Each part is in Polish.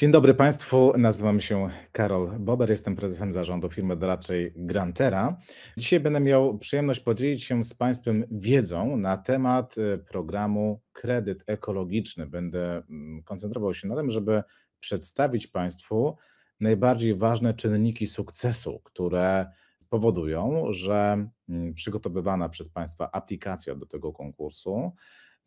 Dzień dobry Państwu, nazywam się Karol Bober, jestem prezesem zarządu firmy doradczej Grantera. Dzisiaj będę miał przyjemność podzielić się z Państwem wiedzą na temat y, programu Kredyt Ekologiczny. Będę mm, koncentrował się na tym, żeby przedstawić Państwu najbardziej ważne czynniki sukcesu, które powodują, że mm, przygotowywana przez Państwa aplikacja do tego konkursu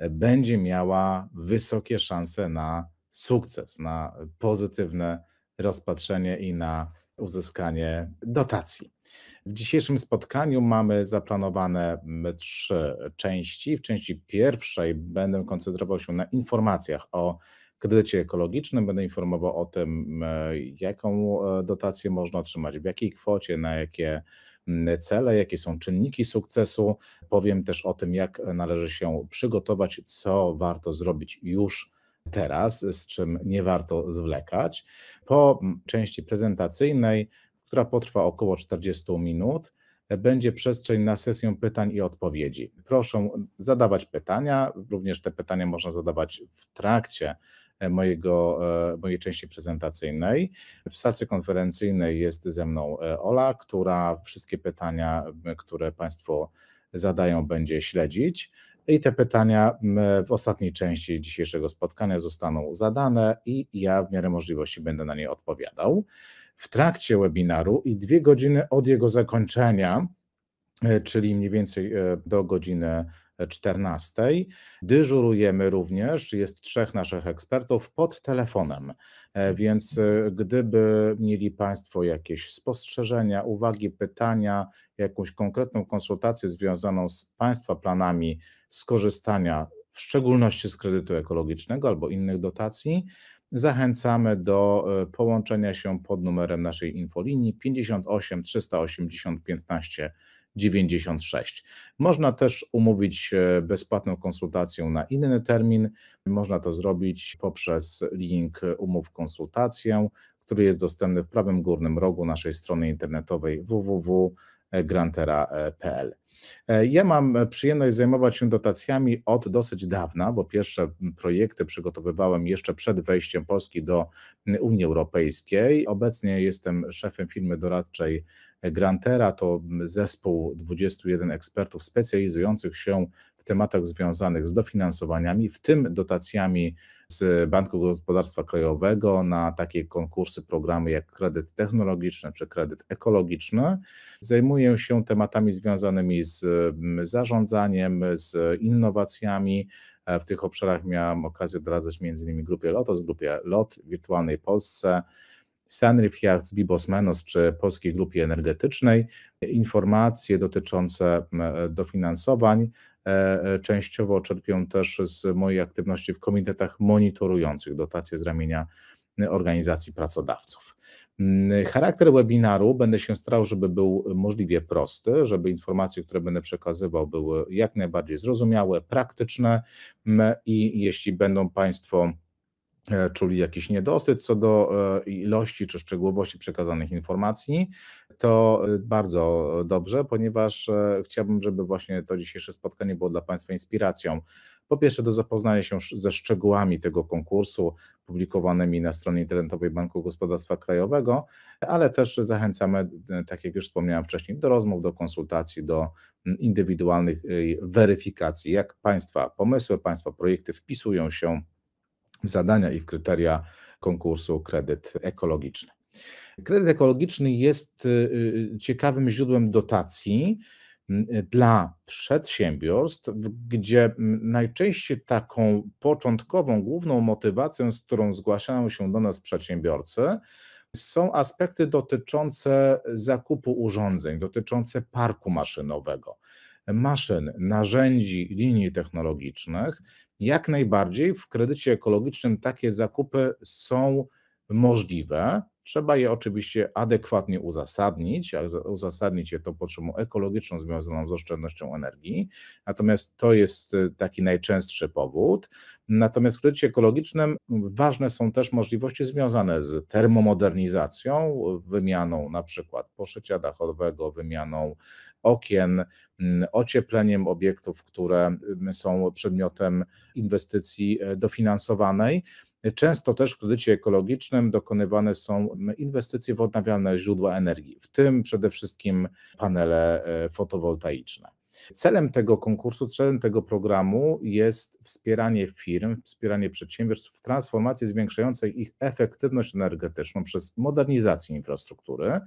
y, będzie miała wysokie szanse na sukces, na pozytywne rozpatrzenie i na uzyskanie dotacji. W dzisiejszym spotkaniu mamy zaplanowane mm, trzy części. W części pierwszej będę koncentrował się na informacjach o kredycie ekologicznym. Będę informował o tym, mm, jaką e, dotację można otrzymać, w jakiej kwocie, na jakie mm, cele, jakie są czynniki sukcesu. Powiem też o tym, jak należy się przygotować, co warto zrobić już teraz, z czym nie warto zwlekać. Po części prezentacyjnej, która potrwa około 40 minut, e, będzie przestrzeń na sesję pytań i odpowiedzi. Proszę zadawać pytania, również te pytania można zadawać w trakcie e, mojego, e, mojej części prezentacyjnej. W sacy konferencyjnej jest ze mną Ola, która wszystkie pytania, które Państwo zadają, będzie śledzić. I te pytania w ostatniej części dzisiejszego spotkania zostaną zadane i ja w miarę możliwości będę na nie odpowiadał. W trakcie webinaru i dwie godziny od jego zakończenia, e, czyli mniej więcej e, do godziny 14. E, dyżurujemy również, jest trzech naszych ekspertów pod telefonem, więc gdyby mieli Państwo jakieś spostrzeżenia, uwagi, pytania, jakąś konkretną konsultację związaną z Państwa planami skorzystania w szczególności z kredytu ekologicznego albo innych dotacji, zachęcamy do e, połączenia się pod numerem naszej infolinii 58 380 15 96. Można też umówić bezpłatną konsultację na inny termin. Można to zrobić poprzez link umów konsultację, który jest dostępny w prawym górnym rogu naszej strony internetowej www E, grantera.pl. E, e, ja mam przyjemność zajmować się dotacjami od dosyć dawna, bo pierwsze projekty przygotowywałem jeszcze przed wejściem Polski do Unii Europejskiej. Obecnie jestem szefem firmy doradczej Grantera. To zespół 21 ekspertów specjalizujących się w tematach związanych z dofinansowaniami, w tym dotacjami z Banku Gospodarstwa Krajowego na takie konkursy, programy jak kredyt technologiczny czy kredyt ekologiczny. Zajmuję się tematami związanymi z mm, zarządzaniem, z innowacjami. E, w tych obszarach miałem okazję doradzać m.in. grupie LOTOS, grupie LOT, Wirtualnej Polsce, Sanrif z Bibos Menos czy Polskiej Grupie Energetycznej. Informacje dotyczące mm, e, dofinansowań E, e, częściowo czerpią też z mojej aktywności w komitetach monitorujących dotacje z ramienia e, organizacji pracodawców. Mm, charakter webinaru będę się starał, żeby był możliwie prosty, żeby informacje, które będę przekazywał, były jak najbardziej zrozumiałe, praktyczne mm, i jeśli będą Państwo czuli jakiś niedosyt co do ilości czy szczegółowości przekazanych informacji, to y, bardzo dobrze, ponieważ e, chciałbym, żeby właśnie to dzisiejsze spotkanie było dla Państwa inspiracją. Po pierwsze, do zapoznania się ze szczegółami tego konkursu publikowanymi na stronie internetowej Banku Gospodarstwa Krajowego, ale też zachęcamy, e, tak jak już wspomniałem wcześniej, do rozmów, do konsultacji, do indywidualnych y, weryfikacji, jak Państwa pomysły, Państwa projekty wpisują się w zadania i w kryteria konkursu kredyt ekologiczny. Kredyt ekologiczny jest y, y, ciekawym źródłem dotacji mm, dla przedsiębiorstw, gdzie mm, najczęściej taką początkową, główną motywacją, z którą zgłaszają się do nas przedsiębiorcy, są aspekty dotyczące zakupu urządzeń, dotyczące parku maszynowego, maszyn, narzędzi, linii technologicznych. Jak najbardziej w kredycie ekologicznym takie zakupy są możliwe. Trzeba je oczywiście adekwatnie uzasadnić, a uzasadnić je tą potrzebą ekologiczną związaną z oszczędnością energii. Natomiast to jest y, taki najczęstszy powód. Natomiast w kredycie ekologicznym ważne są też możliwości związane z termomodernizacją, wymianą na przykład poszycia dachowego, wymianą okien, mm, ociepleniem obiektów, które y, są przedmiotem inwestycji y, dofinansowanej. Często też w kredycie ekologicznym dokonywane są inwestycje w odnawialne źródła energii, w tym przede wszystkim panele e, fotowoltaiczne. Celem tego konkursu, celem tego programu jest wspieranie firm, wspieranie przedsiębiorstw w transformacji zwiększającej ich efektywność energetyczną przez modernizację infrastruktury,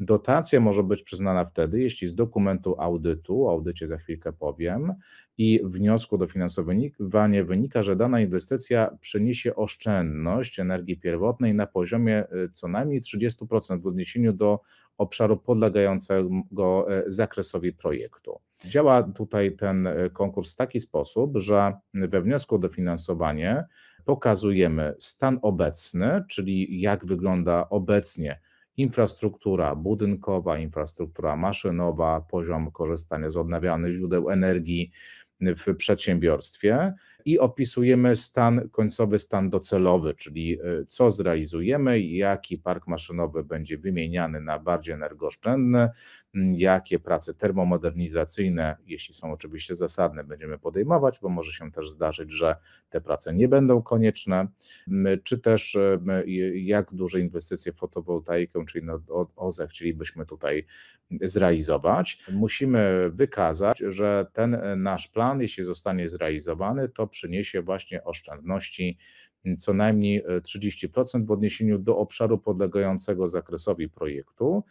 Dotacja może być przyznana wtedy, jeśli z dokumentu audytu, o audycie za chwilkę powiem, i wniosku o dofinansowanie wynika, że dana inwestycja przyniesie oszczędność energii pierwotnej na poziomie e, co najmniej 30% w odniesieniu do obszaru podlegającego e, zakresowi projektu. Działa tutaj ten e, konkurs w taki sposób, że we wniosku o dofinansowanie pokazujemy stan obecny, czyli jak wygląda obecnie infrastruktura budynkowa, infrastruktura maszynowa, poziom korzystania z odnawialnych źródeł energii w przedsiębiorstwie i opisujemy stan, końcowy stan docelowy, czyli e, co zrealizujemy, jaki park maszynowy będzie wymieniany na bardziej energooszczędny, Mm, jakie prace termomodernizacyjne, jeśli są oczywiście zasadne, będziemy podejmować, bo może się też zdarzyć, że te prace nie będą konieczne, mm, czy też e, jak duże inwestycje w fotowoltaikę, czyli na OZE chcielibyśmy tutaj mm, zrealizować. Musimy wykazać, że ten e, nasz plan, jeśli zostanie zrealizowany, to przyniesie właśnie oszczędności co najmniej 30% e, w odniesieniu do obszaru podlegającego zakresowi projektu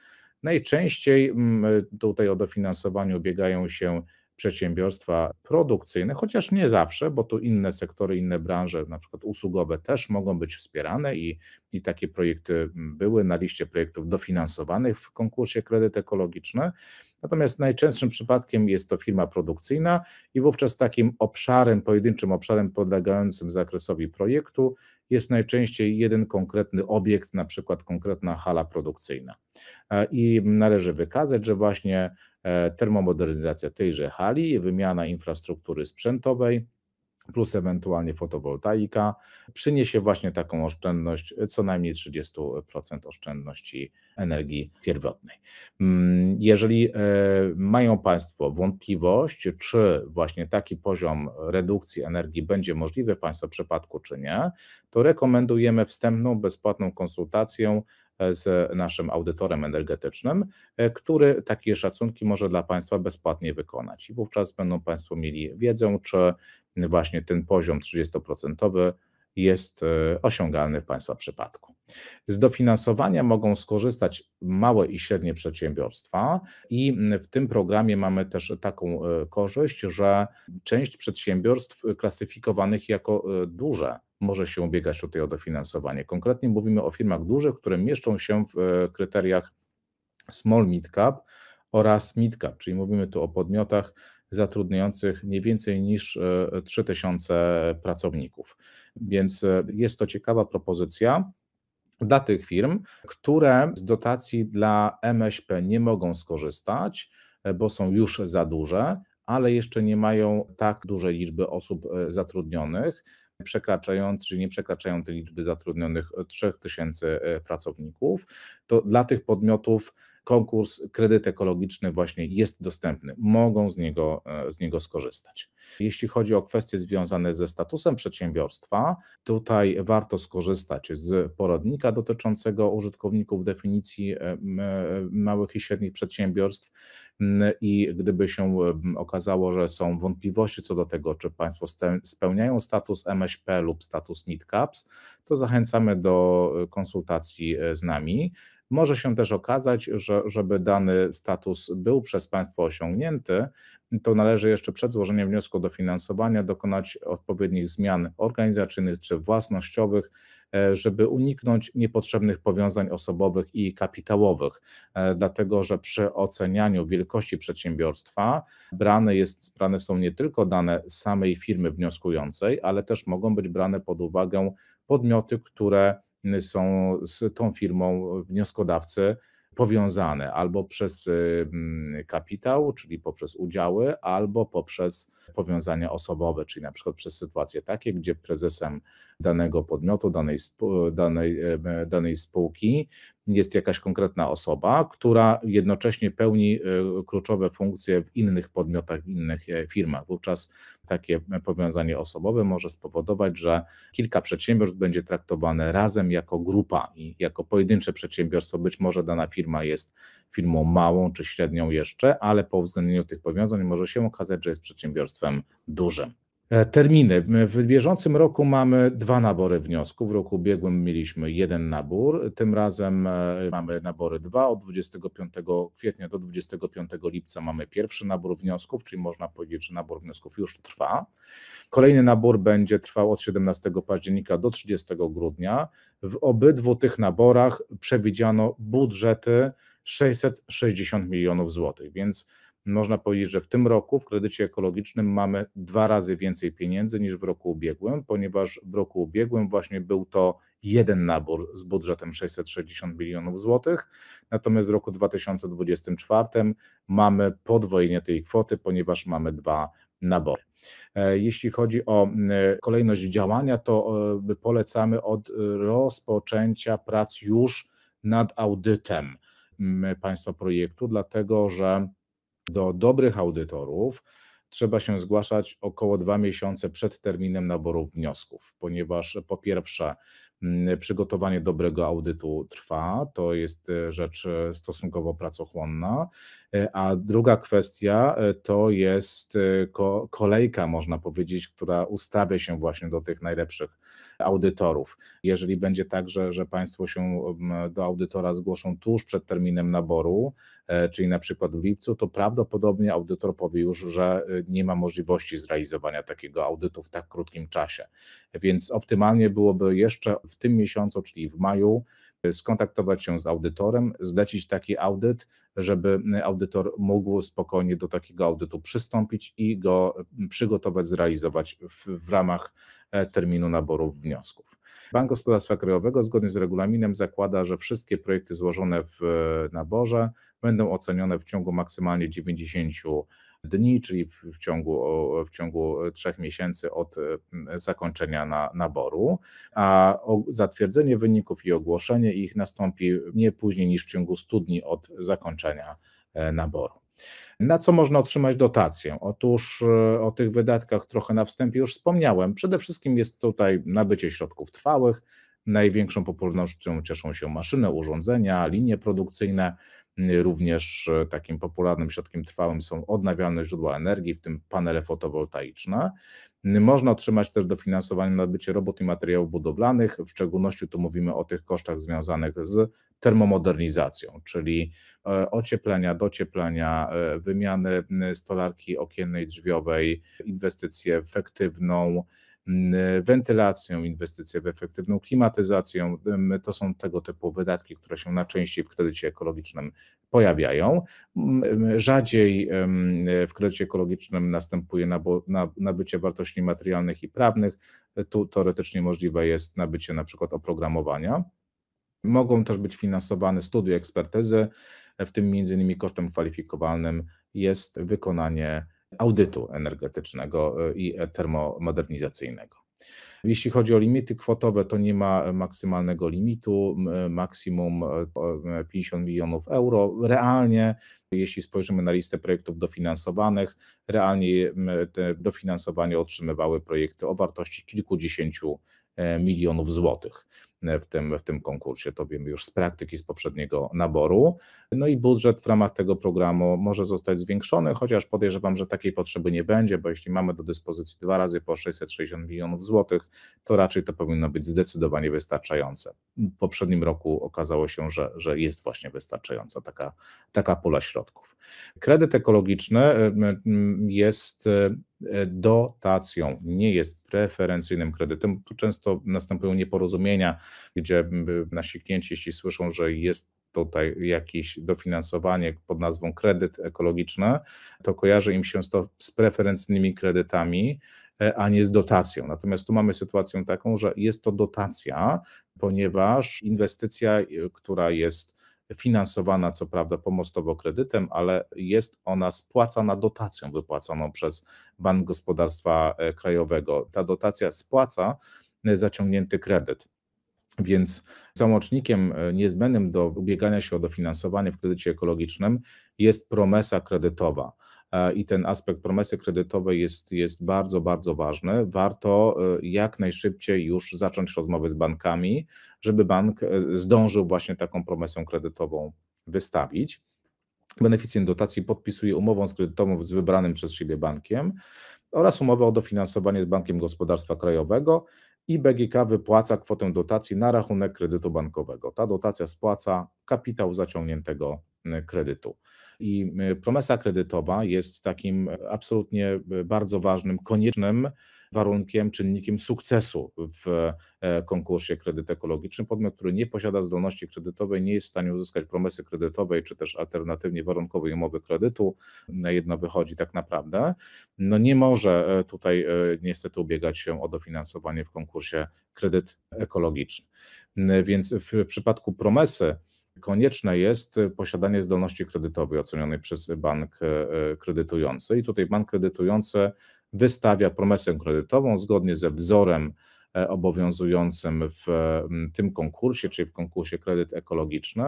Najczęściej mm, tutaj o dofinansowaniu biegają się przedsiębiorstwa produkcyjne, chociaż nie zawsze, bo tu inne sektory, inne branże, na przykład usługowe, też mogą być wspierane i, i takie projekty mm, były na liście projektów dofinansowanych w konkursie kredyt ekologiczny. Natomiast najczęstszym przypadkiem jest to firma produkcyjna i wówczas takim obszarem, pojedynczym obszarem podlegającym zakresowi projektu jest najczęściej jeden konkretny obiekt, na przykład konkretna hala produkcyjna. E, I należy wykazać, że właśnie e, termomodernizacja tejże hali, wymiana infrastruktury sprzętowej, plus ewentualnie fotowoltaika, przyniesie właśnie taką oszczędność, e, co najmniej 30% oszczędności energii pierwotnej. Mm, jeżeli e, mają Państwo wątpliwość, czy właśnie taki poziom redukcji energii będzie możliwy w Państwa przypadku, czy nie, to rekomendujemy wstępną bezpłatną konsultację z naszym audytorem energetycznym, e, który takie szacunki może dla Państwa bezpłatnie wykonać. I wówczas będą Państwo mieli wiedzę, czy właśnie ten poziom 30% jest e, osiągalny w Państwa przypadku. Z dofinansowania mogą skorzystać małe i średnie przedsiębiorstwa, i w tym programie mamy też taką e, korzyść, że część przedsiębiorstw klasyfikowanych jako duże może się ubiegać tutaj o dofinansowanie. Konkretnie mówimy o firmach dużych, które mieszczą się w e, kryteriach small mid cap oraz mid cap, czyli mówimy tu o podmiotach zatrudniających nie więcej niż 3000 e, pracowników. Więc e, jest to ciekawa propozycja dla tych firm, które z dotacji dla MŚP nie mogą skorzystać, bo są już za duże, ale jeszcze nie mają tak dużej liczby osób zatrudnionych przekraczając, czy nie przekraczają tej liczby zatrudnionych 3000 e, e, pracowników, to dla tych podmiotów konkurs, kredyt ekologiczny właśnie jest dostępny, mogą z niego, e, z niego skorzystać. Jeśli chodzi o kwestie związane ze statusem przedsiębiorstwa, tutaj warto skorzystać z poradnika dotyczącego użytkowników definicji e, e, małych i średnich przedsiębiorstw mm, i gdyby się okazało, że są wątpliwości co do tego, czy Państwo spełniają status MŚP lub status MidCaps, to zachęcamy do konsultacji z nami. Może się też okazać, że żeby dany status był przez państwo osiągnięty, to należy jeszcze przed złożeniem wniosku o dofinansowanie dokonać odpowiednich zmian organizacyjnych czy własnościowych, e, żeby uniknąć niepotrzebnych powiązań osobowych i kapitałowych, e, dlatego że przy ocenianiu wielkości przedsiębiorstwa brane, jest, brane są nie tylko dane samej firmy wnioskującej, ale też mogą być brane pod uwagę podmioty, które są z tą firmą wnioskodawcy powiązane albo przez y, mm, kapitał, czyli poprzez udziały, albo poprzez powiązania osobowe, czyli na przykład przez sytuacje takie, gdzie prezesem danego podmiotu, danej, danej, e, danej spółki jest jakaś konkretna osoba, która jednocześnie pełni e, kluczowe funkcje w innych podmiotach, w innych e, firmach. Wówczas takie powiązanie osobowe może spowodować, że kilka przedsiębiorstw będzie traktowane razem jako grupa i jako pojedyncze przedsiębiorstwo. Być może dana firma jest firmą małą czy średnią jeszcze, ale po uwzględnieniu tych powiązań może się okazać, że jest przedsiębiorstwem dużym. E, terminy. W bieżącym roku mamy dwa nabory wniosków. W roku ubiegłym mieliśmy jeden nabór. Tym razem e, mamy nabory dwa. Od 25 kwietnia do 25 lipca mamy pierwszy nabór wniosków, czyli można powiedzieć, że nabór wniosków już trwa. Kolejny nabór będzie trwał od 17 października do 30 grudnia. W obydwu tych naborach przewidziano budżety 660 milionów złotych, więc można powiedzieć, że w tym roku w kredycie ekologicznym mamy dwa razy więcej pieniędzy niż w roku ubiegłym, ponieważ w roku ubiegłym właśnie był to jeden nabór z budżetem 660 milionów złotych, natomiast w roku 2024 mamy podwojenie tej kwoty, ponieważ mamy dwa nabory. E, jeśli chodzi o e, kolejność działania, to e, polecamy od rozpoczęcia prac już nad audytem państwa projektu, dlatego że do dobrych audytorów trzeba się zgłaszać około dwa miesiące przed terminem naboru wniosków, ponieważ e, po pierwsze mm, przygotowanie dobrego audytu trwa, to jest e, rzecz e, stosunkowo pracochłonna, a druga kwestia to jest kolejka, można powiedzieć, która ustawia się właśnie do tych najlepszych audytorów. Jeżeli będzie tak, że, że Państwo się do audytora zgłoszą tuż przed terminem naboru, e, czyli na przykład w lipcu, to prawdopodobnie audytor powie już, że e, nie ma możliwości zrealizowania takiego audytu w tak krótkim czasie. Więc optymalnie byłoby jeszcze w tym miesiącu, czyli w maju, skontaktować się z audytorem, zlecić taki audyt, żeby audytor mógł spokojnie do takiego audytu przystąpić i go mm, przygotować, zrealizować w, w ramach e, terminu naboru wniosków. Bank Gospodarstwa Krajowego zgodnie z regulaminem zakłada, że wszystkie projekty złożone w e, naborze będą ocenione w ciągu maksymalnie 90 dni, czyli w, w, ciągu, w ciągu e, trzech miesięcy od e, zakończenia na, naboru, a zatwierdzenie wyników i ogłoszenie ich nastąpi nie później niż w ciągu 100 dni od zakończenia e, naboru. Na co można otrzymać dotację? Otóż o tych wydatkach trochę na wstępie już wspomniałem. Przede wszystkim jest tutaj nabycie środków trwałych. Największą popularnością cieszą się maszyny, urządzenia, linie produkcyjne. Również e, takim popularnym środkiem trwałym są odnawialne źródła energii, w tym panele fotowoltaiczne. Można otrzymać też dofinansowanie na bycie robót i materiałów budowlanych, w szczególności tu mówimy o tych kosztach związanych z termomodernizacją, czyli e, ocieplenia, docieplenia, e, wymiany stolarki okiennej, drzwiowej, inwestycje efektywną, wentylacją, inwestycje w efektywną klimatyzację. To są tego typu wydatki, które się najczęściej w kredycie ekologicznym pojawiają. Rzadziej w kredycie ekologicznym następuje nabycie wartości materialnych i prawnych. Tu teoretycznie możliwe jest nabycie na przykład oprogramowania. Mogą też być finansowane studia ekspertyzy, w tym między innymi kosztem kwalifikowalnym jest wykonanie audytu energetycznego y, i e, termomodernizacyjnego. Jeśli chodzi o limity kwotowe, to nie ma maksymalnego limitu, maksimum 50 e, e, milionów euro. Realnie, jeśli spojrzymy na listę projektów dofinansowanych, realnie dofinansowanie otrzymywały projekty o wartości kilkudziesięciu milionów złotych w tym, w tym konkursie. To wiemy już z praktyki z poprzedniego naboru. No i budżet w ramach tego programu może zostać zwiększony, chociaż podejrzewam, że takiej potrzeby nie będzie, bo jeśli mamy do dyspozycji dwa razy po 660 milionów złotych, to raczej to powinno być zdecydowanie wystarczające. W poprzednim roku okazało się, że, że jest właśnie wystarczająca taka, taka pula środków. Kredyt ekologiczny jest E, dotacją, nie jest preferencyjnym kredytem. Tu często następują nieporozumienia, gdzie nasi klienci, jeśli słyszą, że jest tutaj jakieś dofinansowanie pod nazwą kredyt ekologiczny, to kojarzy im się to z preferencyjnymi kredytami, e, a nie z dotacją. Natomiast tu mamy sytuację taką, że jest to dotacja, ponieważ inwestycja, e, która jest finansowana co prawda pomostowo kredytem, ale jest ona spłacana dotacją wypłaconą przez Bank Gospodarstwa e, Krajowego. Ta dotacja spłaca e, zaciągnięty kredyt. Więc załącznikiem e, niezbędnym do ubiegania się o dofinansowanie w kredycie ekologicznym jest promesa kredytowa i ten aspekt promesy kredytowej jest, jest bardzo, bardzo ważny. Warto e, jak najszybciej już zacząć rozmowy z bankami, żeby bank e, zdążył właśnie taką promesę kredytową wystawić. Beneficjent dotacji podpisuje umowę z kredytową z wybranym przez siebie bankiem oraz umowę o dofinansowanie z Bankiem Gospodarstwa Krajowego i BGK wypłaca kwotę dotacji na rachunek kredytu bankowego. Ta dotacja spłaca kapitał zaciągniętego E, kredytu. I e, promesa kredytowa jest takim e, absolutnie bardzo ważnym, koniecznym warunkiem, czynnikiem sukcesu w konkursie kredyt ekologiczny. Podmiot, który nie posiada zdolności kredytowej, nie jest w stanie uzyskać promesy kredytowej, czy też alternatywnie warunkowej umowy kredytu, na jedno wychodzi tak naprawdę, no nie może tutaj niestety ubiegać się o dofinansowanie w konkursie kredyt ekologiczny. Więc w przypadku promesy, konieczne jest y, posiadanie zdolności kredytowej ocenionej przez bank y, y, kredytujący. I tutaj bank kredytujący wystawia promesę kredytową zgodnie ze wzorem e, obowiązującym w mm, tym konkursie, czyli w konkursie kredyt ekologiczny.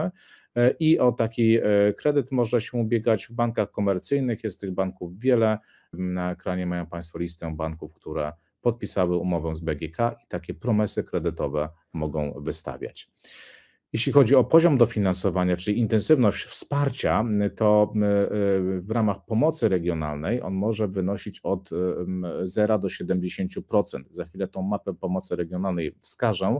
E, I o taki e, kredyt można się ubiegać w bankach komercyjnych. Jest tych banków wiele. Mm, na ekranie mają Państwo listę banków, które podpisały umowę z BGK i takie promesy kredytowe mogą wystawiać. Jeśli chodzi o poziom dofinansowania, czyli intensywność wsparcia, to e, e, w ramach pomocy regionalnej on może wynosić od 0 do 70%. Za chwilę tą mapę pomocy regionalnej wskażę.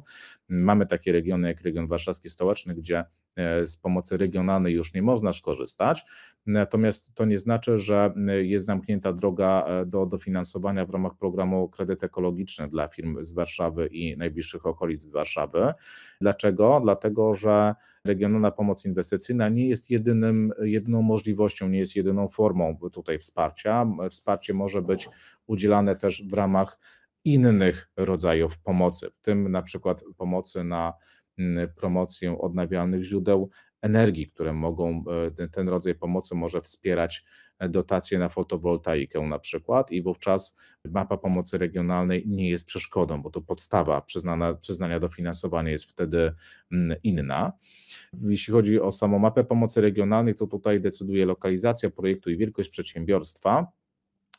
Mamy takie regiony jak region warszawski stołeczny, gdzie e, z pomocy regionalnej już nie można skorzystać. Natomiast to nie znaczy, że y, jest zamknięta droga e, do dofinansowania w ramach programu Kredyt Ekologiczny dla firm z Warszawy i najbliższych okolic Warszawy. Dlaczego? Dlatego, że regionalna pomoc inwestycyjna nie jest jedynym, jedyną możliwością, nie jest jedyną formą tutaj wsparcia. Wsparcie może być udzielane też w ramach innych rodzajów pomocy, w tym na przykład pomocy na mm, promocję odnawialnych źródeł energii, które mogą, e, ten rodzaj pomocy może wspierać e, dotacje na fotowoltaikę na przykład i wówczas mapa pomocy regionalnej nie jest przeszkodą, bo to podstawa przyznana, przyznania dofinansowania jest wtedy mm, inna. Jeśli chodzi o samą mapę pomocy regionalnej, to tutaj decyduje lokalizacja projektu i wielkość przedsiębiorstwa.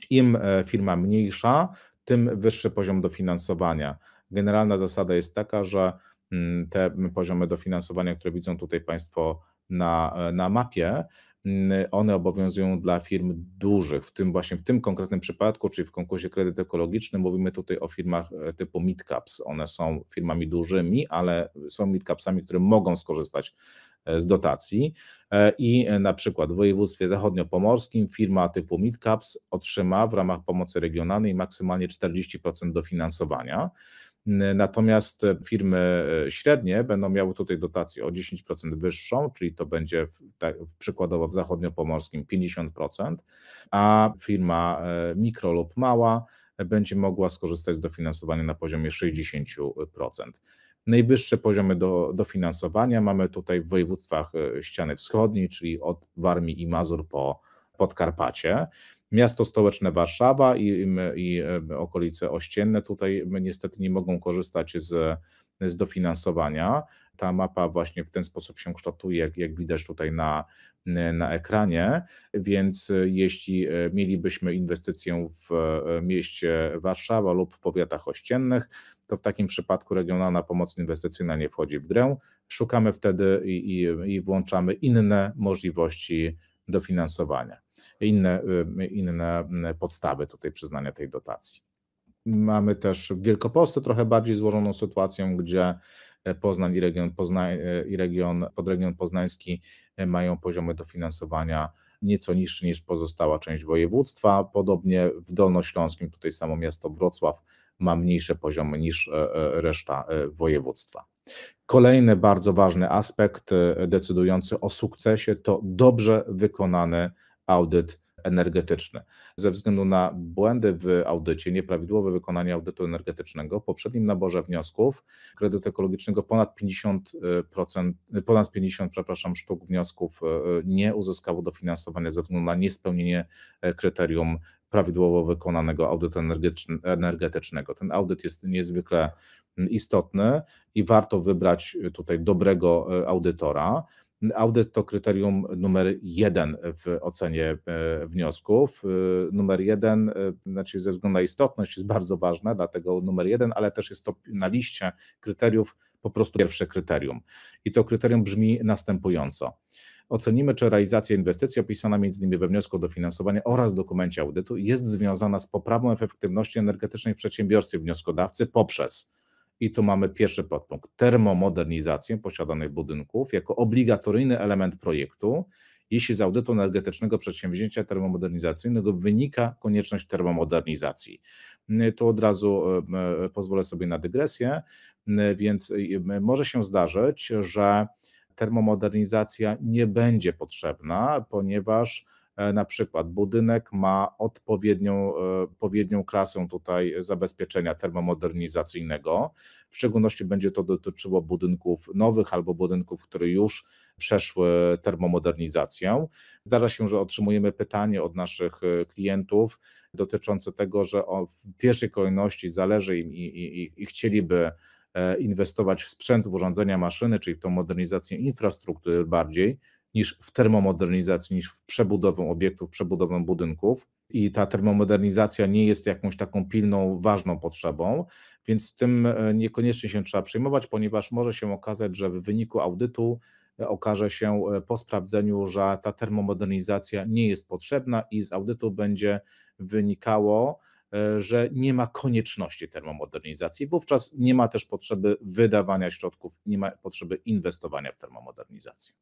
Im e, firma mniejsza, tym wyższy poziom dofinansowania. Generalna zasada jest taka, że Mm, te poziomy dofinansowania, które widzą tutaj Państwo na, na mapie, mm, one obowiązują dla firm dużych, w tym właśnie w tym konkretnym przypadku, czyli w konkursie kredyt ekologiczny, mówimy tutaj o firmach e, typu midcaps. One są firmami dużymi, ale są midcapsami, które mogą skorzystać e, z dotacji e, i na przykład w województwie zachodniopomorskim firma typu midcaps otrzyma w ramach pomocy regionalnej maksymalnie 40% dofinansowania. Natomiast firmy e, średnie będą miały tutaj dotację o 10% wyższą, czyli to będzie w, tak, przykładowo w zachodniopomorskim 50%, a firma e, mikro lub mała e, będzie mogła skorzystać z dofinansowania na poziomie 60%. Najwyższe poziomy do, dofinansowania mamy tutaj w województwach ściany wschodniej, czyli od Warmii i Mazur po Podkarpacie. Miasto stołeczne Warszawa i, i e, okolice ościenne tutaj niestety nie mogą korzystać z, z dofinansowania. Ta mapa właśnie w ten sposób się kształtuje, jak, jak widać tutaj na, na ekranie, więc e, jeśli e, mielibyśmy inwestycję w mieście Warszawa lub w powiatach ościennych, to w takim przypadku regionalna pomoc inwestycyjna nie wchodzi w grę. Szukamy wtedy i, i, i włączamy inne możliwości dofinansowania. Inne, y, inne y, podstawy tutaj przyznania tej dotacji. Mamy też w Wielkopolsce trochę bardziej złożoną sytuacją, gdzie e, Poznań i region, Poznań, e, i region podregion poznański e, mają poziomy dofinansowania nieco niższe niż pozostała część województwa. Podobnie w Dolnośląskim, tutaj samo miasto Wrocław ma mniejsze poziomy niż reszta województwa. Kolejny bardzo ważny aspekt y, decydujący o sukcesie to dobrze wykonany audyt energetyczny. Ze względu na błędy w audycie, nieprawidłowe wykonanie audytu energetycznego, w poprzednim naborze wniosków kredytu ekologicznego ponad 50%, y, y, ponad 50 przepraszam, sztuk wniosków nie uzyskało dofinansowania ze względu na niespełnienie e, kryterium prawidłowo wykonanego audytu energetycznego. Ten audyt jest niezwykle istotne i warto wybrać y, tutaj dobrego y, audytora. Audyt to kryterium numer jeden w ocenie y, wniosków. Numer jeden, znaczy ze względu na istotność, jest bardzo ważne, dlatego numer jeden, ale też jest to na liście kryteriów po prostu pierwsze kryterium. I to kryterium brzmi następująco. Ocenimy, czy realizacja inwestycji opisana między innymi we wniosku o dofinansowanie oraz dokumencie audytu jest związana z poprawą efektywności energetycznej w przedsiębiorstwie wnioskodawcy poprzez i tu mamy pierwszy podpunkt: termomodernizację posiadanych budynków jako obligatoryjny element projektu, jeśli z audytu energetycznego przedsięwzięcia termomodernizacyjnego wynika konieczność termomodernizacji. Tu od razu e, e, pozwolę sobie na dygresję, e, więc może się zdarzyć, że termomodernizacja nie będzie potrzebna, ponieważ E, na przykład budynek ma odpowiednią, e, odpowiednią klasę tutaj zabezpieczenia termomodernizacyjnego. W szczególności będzie to dotyczyło budynków nowych albo budynków, które już przeszły termomodernizację. Zdarza się, że otrzymujemy pytanie od naszych e, klientów dotyczące tego, że w pierwszej kolejności zależy im i, i, i chcieliby inwestować w sprzęt, w urządzenia, maszyny, czyli w tą modernizację infrastruktury bardziej niż w termomodernizacji, niż w przebudowę obiektów, przebudowę budynków. I ta termomodernizacja nie jest jakąś taką pilną, ważną potrzebą, więc tym e, niekoniecznie się trzeba przejmować, ponieważ może się okazać, że w wyniku audytu e, okaże się e, po sprawdzeniu, że ta termomodernizacja nie jest potrzebna i z audytu będzie wynikało, E, że nie ma konieczności termomodernizacji. Wówczas nie ma też potrzeby wydawania środków, nie ma potrzeby inwestowania w termomodernizację.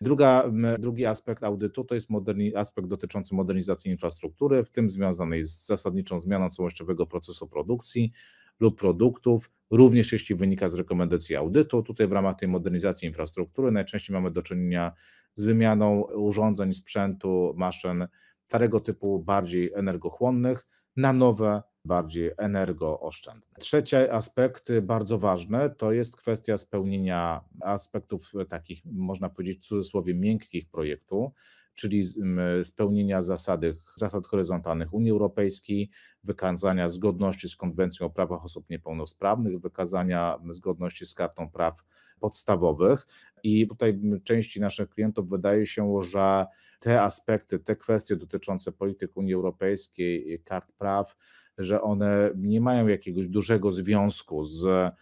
Druga, drugi aspekt audytu to jest moderni, aspekt dotyczący modernizacji infrastruktury, w tym związanej z zasadniczą zmianą całościowego procesu produkcji lub produktów, również jeśli wynika z rekomendacji audytu. Tutaj w ramach tej modernizacji infrastruktury najczęściej mamy do czynienia z wymianą urządzeń, sprzętu, maszyn starego typu, bardziej energochłonnych na nowe, bardziej energooszczędne. Trzeci aspekt, bardzo ważny, to jest kwestia spełnienia aspektów takich, można powiedzieć w cudzysłowie, miękkich projektu, czyli spełnienia zasady, zasad horyzontalnych Unii Europejskiej, wykazania zgodności z Konwencją o Prawach Osób Niepełnosprawnych, wykazania zgodności z Kartą Praw Podstawowych. I tutaj części naszych klientów wydaje się, że te aspekty, te kwestie dotyczące polityk Unii Europejskiej, kart praw, że one nie mają jakiegoś dużego związku z,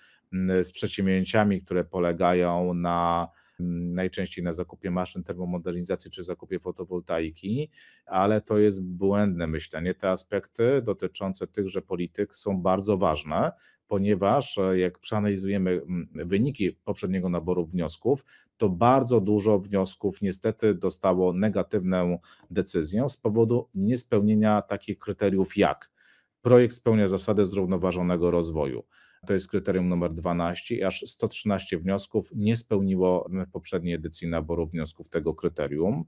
z przedsięwzięciami, które polegają na Mm, najczęściej na zakupie maszyn termomodernizacji czy zakupie fotowoltaiki, ale to jest błędne myślenie. Te aspekty dotyczące tychże polityk są bardzo ważne, ponieważ e, jak przeanalizujemy mm, wyniki poprzedniego naboru wniosków, to bardzo dużo wniosków niestety dostało negatywną decyzję z powodu niespełnienia takich kryteriów jak projekt spełnia zasady zrównoważonego rozwoju to jest kryterium numer 12 i aż 113 wniosków nie spełniło w poprzedniej edycji naboru wniosków tego kryterium.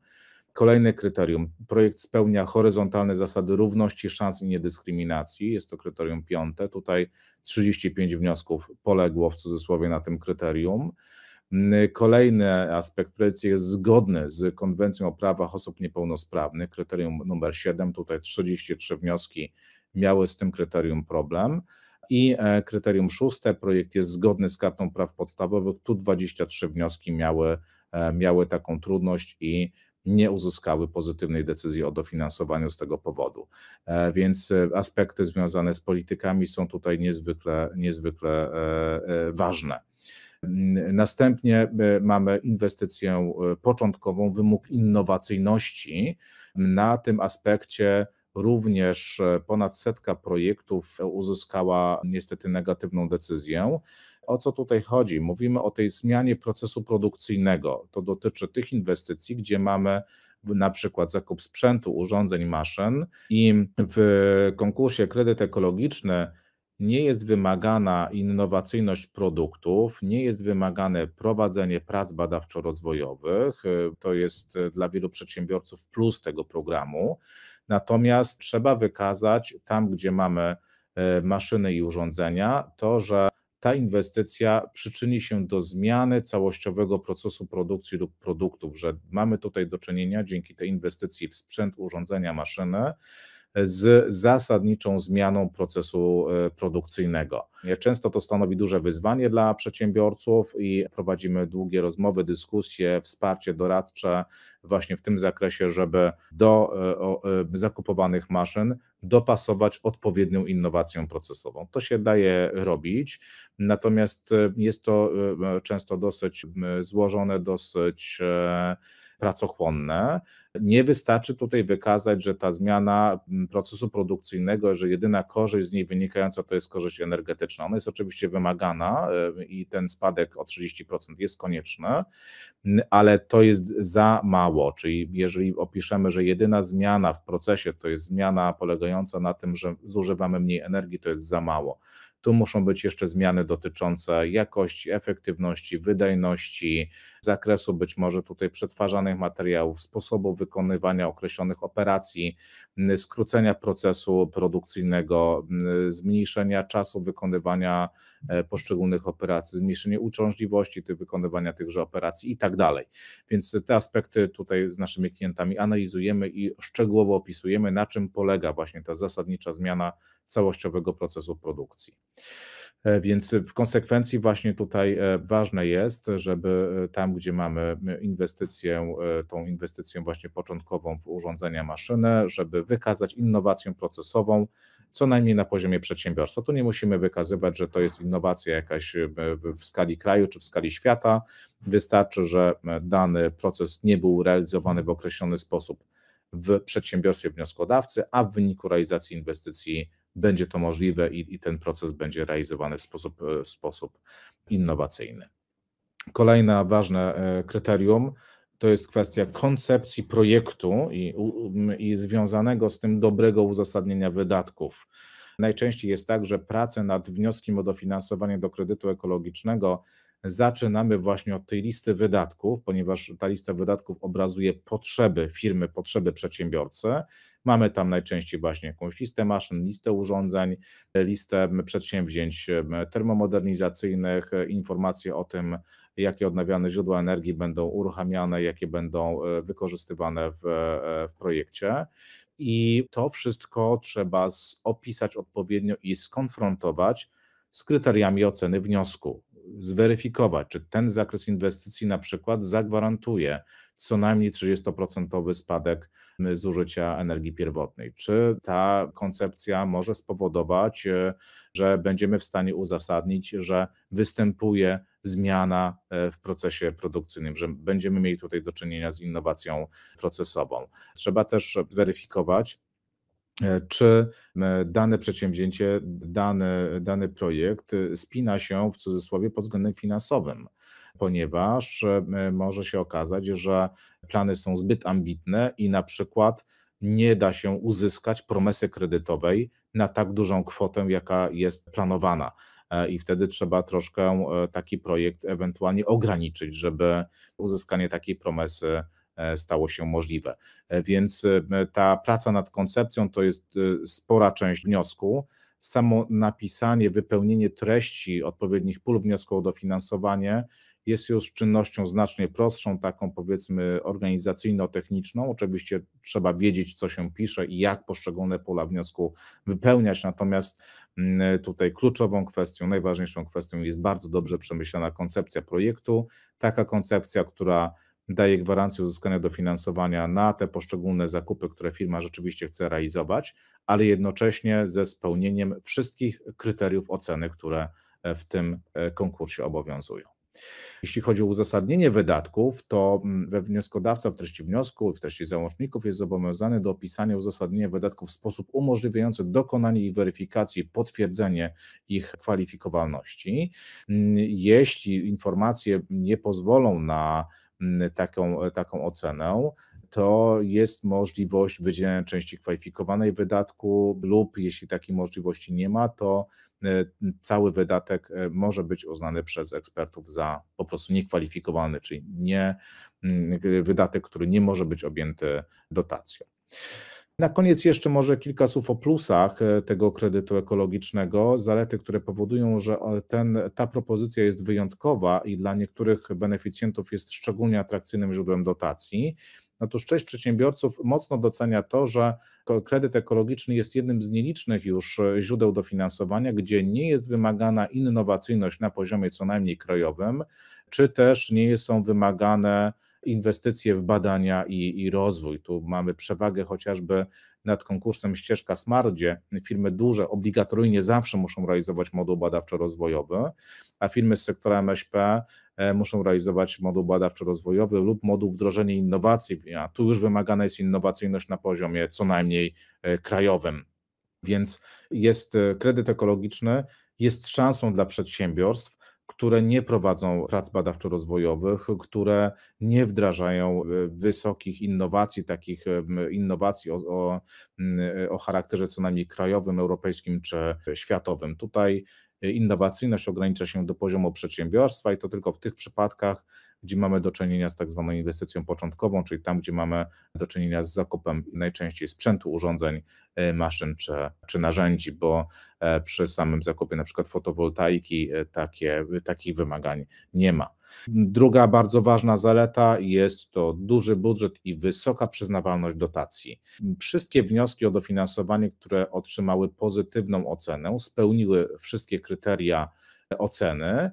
Kolejne kryterium. Projekt spełnia horyzontalne zasady równości szans i niedyskryminacji. Jest to kryterium piąte. Tutaj 35 wniosków poległo w cudzysłowie na tym kryterium. Kolejny aspekt projektu jest zgodny z konwencją o prawach osób niepełnosprawnych, kryterium numer 7. Tutaj 33 wnioski miały z tym kryterium problem. I e, kryterium szóste, projekt jest zgodny z kartą praw podstawowych. Tu 23 wnioski miały, e, miały taką trudność i nie uzyskały pozytywnej decyzji o dofinansowaniu z tego powodu. E, więc aspekty związane z politykami są tutaj niezwykle, niezwykle ważne. Następnie mamy inwestycję początkową, wymóg innowacyjności. Na tym aspekcie Również e, ponad setka projektów e, uzyskała niestety negatywną decyzję. O co tutaj chodzi? Mówimy o tej zmianie procesu produkcyjnego. To dotyczy tych inwestycji, gdzie mamy na przykład zakup sprzętu, urządzeń, maszyn i w konkursie kredyt ekologiczny nie jest wymagana innowacyjność produktów, nie jest wymagane prowadzenie prac badawczo-rozwojowych. E, to jest dla wielu przedsiębiorców plus tego programu. Natomiast trzeba wykazać tam, gdzie mamy e, maszyny i urządzenia, to, że ta inwestycja przyczyni się do zmiany całościowego procesu produkcji lub produktów, że mamy tutaj do czynienia dzięki tej inwestycji w sprzęt, urządzenia, maszyny z zasadniczą zmianą procesu e, produkcyjnego. Często to stanowi duże wyzwanie dla przedsiębiorców i prowadzimy długie rozmowy, dyskusje, wsparcie doradcze właśnie w tym zakresie, żeby do e, e, zakupowanych maszyn dopasować odpowiednią innowację procesową. To się daje robić, natomiast jest to często dosyć złożone, dosyć pracochłonne. Nie wystarczy tutaj wykazać, że ta zmiana mm, procesu produkcyjnego, że jedyna korzyść z niej wynikająca to jest korzyść energetyczna. Ona jest oczywiście wymagana e, i ten spadek o 30% jest konieczny, ale to jest za mało. Czyli jeżeli opiszemy, że jedyna zmiana w procesie to jest zmiana polegająca na tym, że zużywamy mniej energii, to jest za mało. Tu muszą być jeszcze zmiany dotyczące jakości, efektywności, wydajności, zakresu być może tutaj przetwarzanych materiałów, sposobu wykonywania określonych operacji, mm, skrócenia procesu produkcyjnego, mm, zmniejszenia czasu wykonywania e, poszczególnych operacji, zmniejszenie uciążliwości tych wykonywania tychże operacji i tak dalej. Więc te aspekty tutaj z naszymi klientami analizujemy i szczegółowo opisujemy, na czym polega właśnie ta zasadnicza zmiana całościowego procesu produkcji. E, więc w konsekwencji właśnie tutaj e, ważne jest, żeby e, tam, gdzie mamy inwestycję, tą inwestycję właśnie początkową w urządzenia maszynę, żeby wykazać innowację procesową, co najmniej na poziomie przedsiębiorstwa. Tu nie musimy wykazywać, że to jest innowacja jakaś w skali kraju czy w skali świata. Wystarczy, że dany proces nie był realizowany w określony sposób w przedsiębiorstwie wnioskodawcy, a w wyniku realizacji inwestycji będzie to możliwe i, i ten proces będzie realizowany w sposób, e, w sposób innowacyjny. Kolejne ważne e, kryterium to jest kwestia koncepcji projektu i, i związanego z tym dobrego uzasadnienia wydatków. Najczęściej jest tak, że prace nad wnioskiem o dofinansowanie do kredytu ekologicznego Zaczynamy właśnie od tej listy wydatków, ponieważ ta lista wydatków obrazuje potrzeby firmy, potrzeby przedsiębiorcy. Mamy tam najczęściej właśnie jakąś listę maszyn, listę urządzeń, listę przedsięwzięć termomodernizacyjnych, informacje o tym, jakie odnawialne źródła energii będą uruchamiane, jakie będą e, wykorzystywane w, e, w projekcie. I to wszystko trzeba opisać odpowiednio i skonfrontować z kryteriami oceny wniosku zweryfikować, czy ten zakres inwestycji na przykład zagwarantuje co najmniej 30% spadek y, zużycia energii pierwotnej. Czy ta koncepcja może spowodować, y, że będziemy w stanie uzasadnić, że występuje zmiana y, w procesie produkcyjnym, że będziemy mieli tutaj do czynienia z innowacją procesową. Trzeba też weryfikować, E, czy dane przedsięwzięcie, dany, dany projekt y, spina się w cudzysłowie pod względem finansowym, ponieważ e, może się okazać, że plany są zbyt ambitne i na przykład nie da się uzyskać promesy kredytowej na tak dużą kwotę, jaka jest planowana. E, I wtedy trzeba troszkę taki projekt ewentualnie ograniczyć, żeby uzyskanie takiej promesy E, stało się możliwe. E, więc e, ta praca nad koncepcją to jest spora część wniosku. Samo napisanie, wypełnienie treści odpowiednich pól wniosku o dofinansowanie jest już czynnością znacznie prostszą, taką powiedzmy organizacyjno-techniczną. Oczywiście trzeba wiedzieć, co się pisze i jak poszczególne pola wniosku wypełniać, natomiast tutaj kluczową kwestią, najważniejszą kwestią jest bardzo dobrze przemyślana koncepcja projektu, taka koncepcja, która daje gwarancję uzyskania dofinansowania na te poszczególne zakupy, które firma rzeczywiście chce realizować, ale jednocześnie ze spełnieniem wszystkich kryteriów oceny, które e, w tym e, konkursie obowiązują. Jeśli chodzi o uzasadnienie wydatków, to mm, we wnioskodawca w treści wniosku, w treści załączników jest zobowiązany do opisania uzasadnienia wydatków w sposób umożliwiający dokonanie ich weryfikacji, potwierdzenie ich kwalifikowalności. Mm, jeśli informacje nie pozwolą na Mm, taką, taką ocenę to jest możliwość wydzielenia części kwalifikowanej wydatku, lub jeśli takiej możliwości nie ma, to e, cały wydatek e, może być uznany przez ekspertów za po prostu niekwalifikowany, czyli nie, mm, wydatek, który nie może być objęty dotacją. Na koniec jeszcze może kilka słów o plusach e, tego kredytu ekologicznego, zalety, które powodują, że e, ten, ta propozycja jest wyjątkowa i dla niektórych beneficjentów jest szczególnie atrakcyjnym źródłem dotacji. Otóż no część przedsiębiorców mocno docenia to, że kredyt ekologiczny jest jednym z nielicznych już e, źródeł dofinansowania, gdzie nie jest wymagana innowacyjność na poziomie co najmniej krajowym, czy też nie są wymagane inwestycje w badania i, i rozwój. Tu mamy przewagę chociażby nad konkursem Ścieżka Smart, gdzie firmy duże obligatoryjnie zawsze muszą realizować moduł badawczo-rozwojowy, a firmy z sektora MŚP e, muszą realizować moduł badawczo-rozwojowy lub moduł wdrożenia innowacji, a tu już wymagana jest innowacyjność na poziomie co najmniej e, krajowym. Więc jest e, kredyt ekologiczny, jest szansą dla przedsiębiorstw, które nie prowadzą prac badawczo-rozwojowych, które nie wdrażają e, wysokich innowacji, takich e, innowacji o, o, e, o charakterze co najmniej krajowym, europejskim czy światowym. Tutaj innowacyjność ogranicza się do poziomu przedsiębiorstwa i to tylko w tych przypadkach, gdzie mamy do czynienia z tak zwaną inwestycją początkową, czyli tam, gdzie mamy do czynienia z zakupem najczęściej sprzętu, urządzeń, e, maszyn czy, czy narzędzi, bo e, przy samym zakupie na przykład fotowoltaiki e, takie, takich wymagań nie ma. Druga bardzo ważna zaleta jest to duży budżet i wysoka przyznawalność dotacji. Wszystkie wnioski o dofinansowanie, które otrzymały pozytywną ocenę, spełniły wszystkie kryteria oceny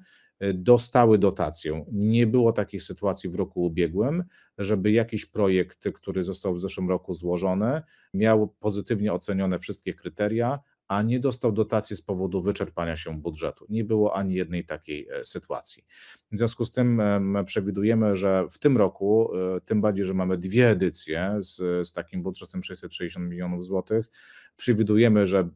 dostały dotację. Nie było takich sytuacji w roku ubiegłym, żeby jakiś projekt, który został w zeszłym roku złożony, miał pozytywnie ocenione wszystkie kryteria, a nie dostał dotacji z powodu wyczerpania się budżetu. Nie było ani jednej takiej e, sytuacji. W związku z tym przewidujemy, że w tym roku, e, tym bardziej, że mamy dwie edycje z, z takim budżetem 660 milionów złotych, przewidujemy, że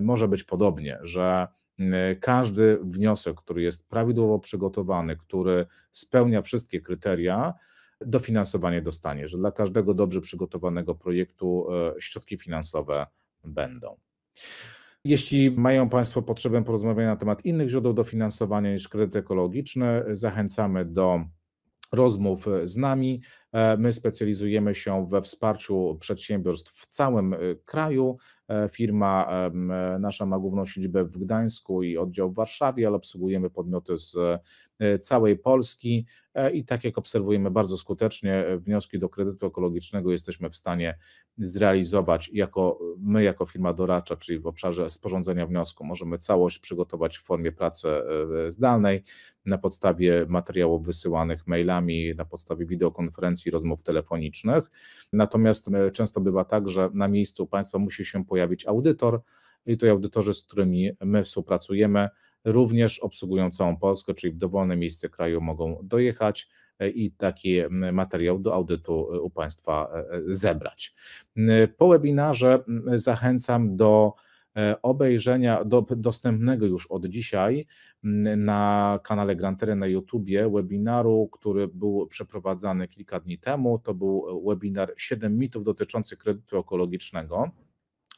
może być podobnie, że E, każdy wniosek, który jest prawidłowo przygotowany, który spełnia wszystkie kryteria, dofinansowanie dostanie, że dla każdego dobrze przygotowanego projektu e, środki finansowe będą. Jeśli mają Państwo potrzebę porozmawiania na temat innych źródeł dofinansowania niż kredyt ekologiczny, zachęcamy do rozmów z nami. E, my specjalizujemy się we wsparciu przedsiębiorstw w całym kraju. E, firma e, nasza ma główną siedzibę w Gdańsku i oddział w Warszawie, ale obsługujemy podmioty z e, całej Polski i tak jak obserwujemy bardzo skutecznie wnioski do kredytu ekologicznego jesteśmy w stanie zrealizować jako my jako firma doradcza, czyli w obszarze sporządzenia wniosku możemy całość przygotować w formie pracy zdalnej na podstawie materiałów wysyłanych mailami, na podstawie wideokonferencji, rozmów telefonicznych. Natomiast często bywa tak, że na miejscu państwa musi się pojawić pojawić audytor i to audytorzy, z którymi my współpracujemy, również obsługują całą Polskę, czyli w dowolne miejsce kraju mogą dojechać e, i taki materiał do audytu e, u Państwa e, zebrać. Po webinarze zachęcam do obejrzenia do, dostępnego już od dzisiaj na kanale Grantery na YouTubie webinaru, który był przeprowadzany kilka dni temu. To był webinar 7 mitów dotyczących kredytu ekologicznego.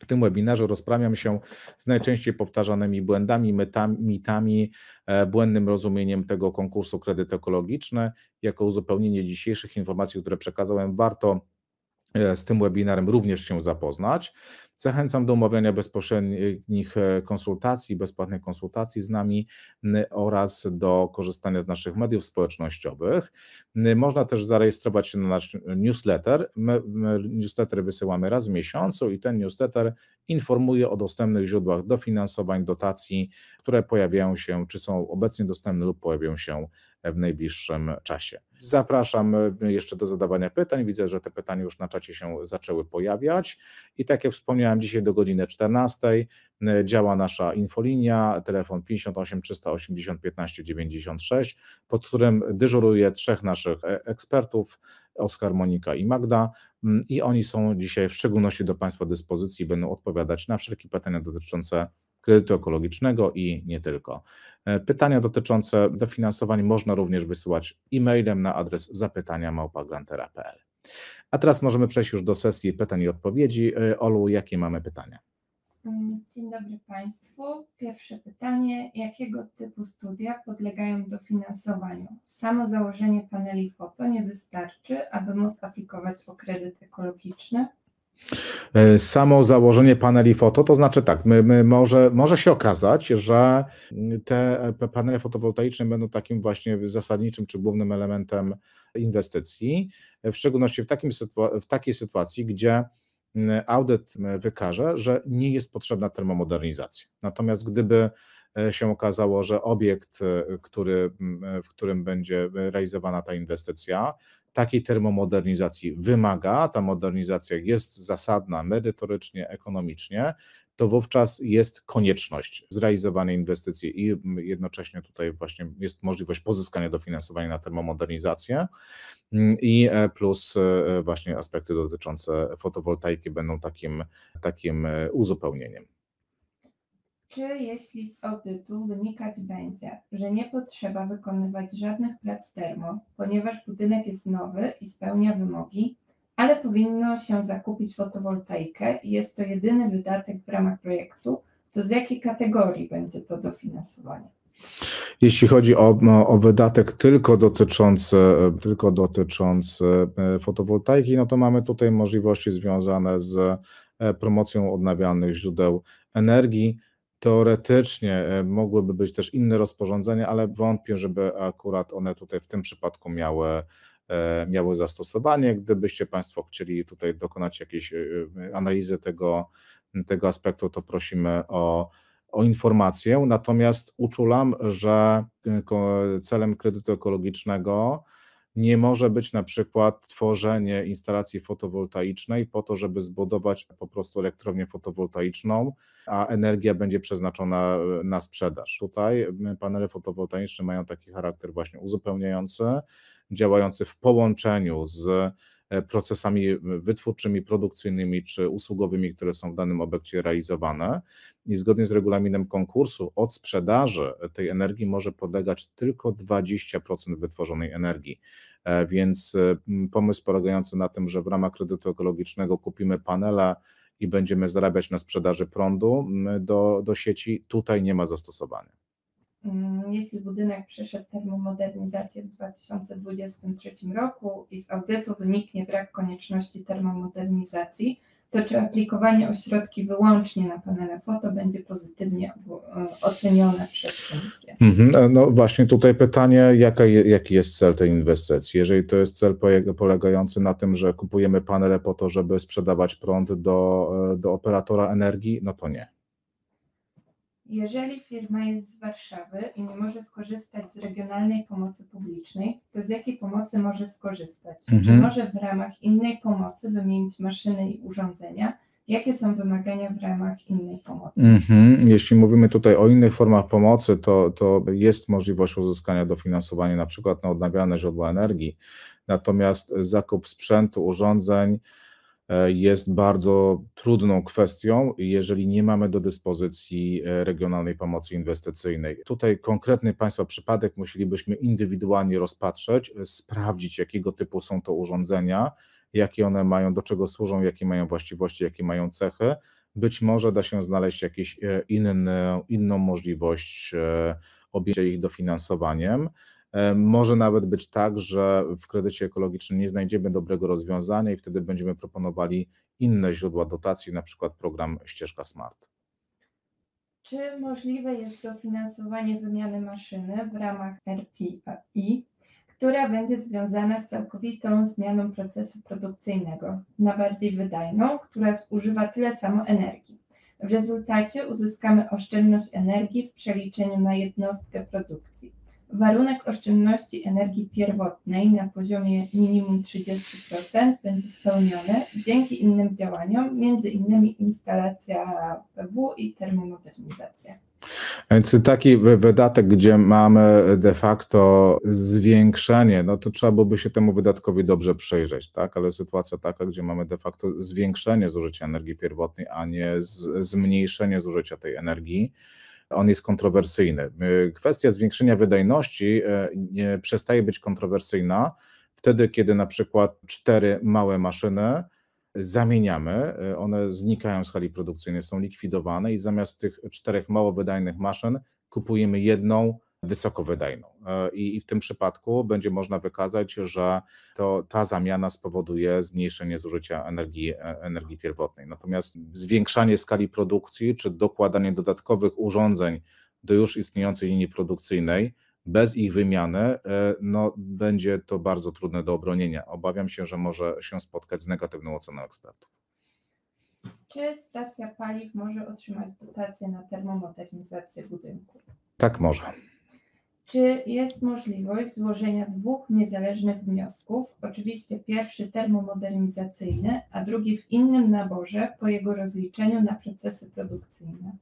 W tym webinarze rozprawiam się z najczęściej powtarzanymi błędami, mitami, e, błędnym rozumieniem tego konkursu kredyt ekologiczny. Jako uzupełnienie dzisiejszych informacji, które przekazałem, warto e, z tym webinarem również się zapoznać. Zachęcam do umawiania bezpośrednich e, konsultacji, bezpłatnych konsultacji z nami oraz do korzystania z naszych mediów społecznościowych. Można też zarejestrować się na nasz newsletter. My, my newsletter wysyłamy raz w miesiącu i ten newsletter informuje o dostępnych źródłach dofinansowań, dotacji, które pojawiają się, czy są obecnie dostępne lub pojawią się w najbliższym czasie. Zapraszam y, jeszcze do zadawania pytań. Widzę, że te pytania już na czacie się zaczęły pojawiać. I tak jak wspomniałem, dzisiaj do godziny 14 y, działa nasza infolinia, telefon 58 380 15 96, pod którym dyżuruje trzech naszych e, ekspertów, Oskar, Monika i Magda mm, i oni są dzisiaj w szczególności do Państwa dyspozycji i będą odpowiadać na wszelkie pytania dotyczące kredytu ekologicznego i nie tylko. E, pytania dotyczące dofinansowań można również wysyłać e-mailem na adres zapytania małpagrantera.pl. A teraz możemy przejść już do sesji pytań i odpowiedzi. E, Olu, jakie mamy pytania? Mm, dzień dobry Państwu. Pierwsze pytanie: jakiego typu studia podlegają dofinansowaniu? Samo założenie paneli foto nie wystarczy, aby móc aplikować o kredyt ekologiczny? E, samo założenie paneli foto, to znaczy tak, my, my może, może się okazać, że te panele fotowoltaiczne będą takim właśnie zasadniczym czy głównym elementem inwestycji, w szczególności w, takim w takiej sytuacji, gdzie audyt wykaże, że nie jest potrzebna termomodernizacja. Natomiast gdyby e, się okazało, że obiekt, e, który, w którym będzie realizowana ta inwestycja, takiej termomodernizacji wymaga, ta modernizacja jest zasadna merytorycznie, ekonomicznie, to wówczas jest konieczność zrealizowania inwestycji i jednocześnie tutaj właśnie jest możliwość pozyskania dofinansowania na termomodernizację i e plus e, właśnie aspekty dotyczące fotowoltaiki będą takim, takim e, uzupełnieniem czy jeśli z audytu wynikać będzie, że nie potrzeba wykonywać żadnych prac termo, ponieważ budynek jest nowy i spełnia wymogi, ale powinno się zakupić fotowoltaikę i jest to jedyny wydatek w ramach projektu, to z jakiej kategorii będzie to dofinansowanie? Jeśli chodzi o, o, wydatek tylko dotyczący, tylko dotyczący e, fotowoltaiki, no to mamy tutaj możliwości związane z e, promocją odnawialnych źródeł energii, Teoretycznie e, mogłyby być też inne rozporządzenia, ale wątpię, żeby akurat one tutaj w tym przypadku miały, e, miały zastosowanie. Gdybyście Państwo chcieli tutaj dokonać jakiejś e, analizy tego, tego aspektu, to prosimy o, o informację. Natomiast uczulam, że celem kredytu ekologicznego nie może być na przykład tworzenie instalacji fotowoltaicznej po to, żeby zbudować po prostu elektrownię fotowoltaiczną, a energia będzie przeznaczona e, na sprzedaż. Tutaj panele fotowoltaiczne mają taki charakter właśnie uzupełniający, działający w połączeniu z E, procesami wytwórczymi, produkcyjnymi czy usługowymi, które są w danym obiekcie realizowane. I zgodnie z regulaminem konkursu od sprzedaży e, tej energii może podlegać tylko 20% wytworzonej energii. E, więc pomysł polegający na tym, że w ramach kredytu ekologicznego kupimy panele, i będziemy zarabiać na sprzedaży prądu do, do sieci, tutaj nie ma zastosowania. Mm, jeśli budynek przeszedł termomodernizację w 2023 roku i z audytu wyniknie brak konieczności termomodernizacji, to czy aplikowanie o środki wyłącznie na panele foto będzie pozytywnie e, ocenione przez komisję? Mhm, no właśnie tutaj pytanie, jaka, jaki jest cel tej inwestycji? Jeżeli to jest cel polegający na tym, że kupujemy panele po to, żeby sprzedawać prąd do, e, do operatora energii, no to nie. Jeżeli firma jest z Warszawy i nie może skorzystać z regionalnej pomocy publicznej, to z jakiej pomocy może skorzystać? Mhm. Czy może w ramach innej pomocy wymienić maszyny i urządzenia? Jakie są wymagania w ramach innej pomocy? Mhm. Jeśli mówimy tutaj o innych formach pomocy, to, to jest możliwość uzyskania dofinansowania na przykład na odnawialne źródła energii, natomiast zakup sprzętu, urządzeń, E, jest bardzo trudną kwestią, jeżeli nie mamy do dyspozycji e, regionalnej pomocy inwestycyjnej. Tutaj konkretny Państwa przypadek musielibyśmy indywidualnie rozpatrzeć, e, sprawdzić, jakiego typu są to urządzenia, jakie one mają, do czego służą, jakie mają właściwości, jakie mają cechy. Być może da się znaleźć jakąś inną możliwość objęcia ich dofinansowaniem. E, może nawet być tak, że w kredycie ekologicznym nie znajdziemy dobrego rozwiązania i wtedy będziemy proponowali inne źródła dotacji, na przykład program Ścieżka Smart. Czy możliwe jest dofinansowanie wymiany maszyny w ramach RPI, która będzie związana z całkowitą zmianą procesu produkcyjnego na bardziej wydajną, która zużywa tyle samo energii? W rezultacie uzyskamy oszczędność energii w przeliczeniu na jednostkę produkcji. Warunek oszczędności energii pierwotnej na poziomie minimum 30% będzie spełniony dzięki innym działaniom, między innymi instalacja PW i termomodernizacja. Więc taki wydatek, gdzie mamy de facto zwiększenie, no to trzeba byłoby się temu wydatkowi dobrze przyjrzeć, tak? Ale sytuacja taka, gdzie mamy de facto zwiększenie zużycia energii pierwotnej, a nie zmniejszenie zużycia tej energii, on jest kontrowersyjny. Y, kwestia zwiększenia wydajności y, nie przestaje być kontrowersyjna wtedy, kiedy na przykład cztery małe maszyny zamieniamy, y, one znikają z hali produkcyjnej, są likwidowane i zamiast tych czterech mało wydajnych maszyn kupujemy jedną wysokowydajną. E, I, I w tym przypadku będzie można wykazać, że to ta zamiana spowoduje zmniejszenie zużycia energii, e, energii pierwotnej. Natomiast zwiększanie skali produkcji czy dokładanie dodatkowych urządzeń do już istniejącej linii produkcyjnej bez ich wymiany, e, no, będzie to bardzo trudne do obronienia. Obawiam się, że może się spotkać z negatywną oceną ekspertów. Czy stacja paliw może otrzymać dotację na termomodernizację budynku? Tak może czy jest możliwość złożenia dwóch niezależnych wniosków, oczywiście pierwszy termomodernizacyjny, a drugi w innym naborze po jego rozliczeniu na procesy produkcyjne?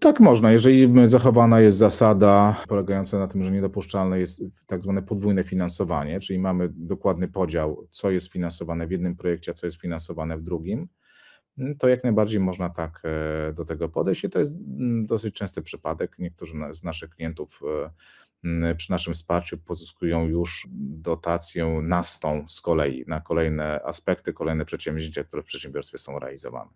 Tak można, jeżeli zachowana jest zasada polegająca na tym, że niedopuszczalne jest tak zwane podwójne finansowanie, czyli mamy dokładny podział, co jest finansowane w jednym projekcie, a co jest finansowane w drugim to jak najbardziej można tak e, do tego podejść i to jest mm, dosyć częsty przypadek. Niektórzy z naszych klientów e, mm, przy naszym wsparciu pozyskują już dotację nastą z kolei na kolejne aspekty, kolejne przedsięwzięcia, które w przedsiębiorstwie są realizowane.